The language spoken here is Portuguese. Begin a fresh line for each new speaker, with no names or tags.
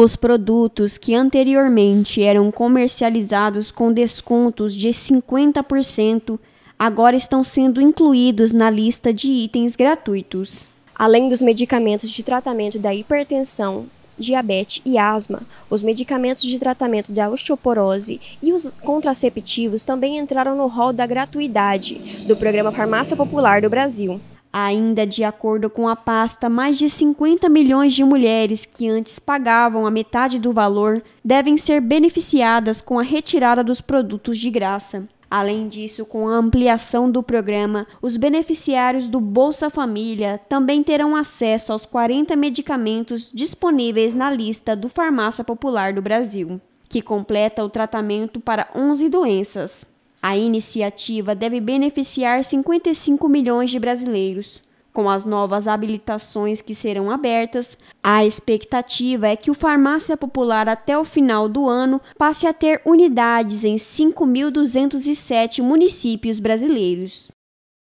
Os produtos que anteriormente eram comercializados com descontos de 50% agora estão sendo incluídos na lista de itens gratuitos. Além dos medicamentos de tratamento da hipertensão, diabetes e asma, os medicamentos de tratamento da osteoporose e os contraceptivos também entraram no rol da gratuidade do programa Farmácia Popular do Brasil. Ainda de acordo com a pasta, mais de 50 milhões de mulheres que antes pagavam a metade do valor devem ser beneficiadas com a retirada dos produtos de graça. Além disso, com a ampliação do programa, os beneficiários do Bolsa Família também terão acesso aos 40 medicamentos disponíveis na lista do Farmácia Popular do Brasil, que completa o tratamento para 11 doenças. A iniciativa deve beneficiar 55 milhões de brasileiros. Com as novas habilitações que serão abertas, a expectativa é que o Farmácia Popular até o final do ano passe a ter unidades em 5.207 municípios brasileiros.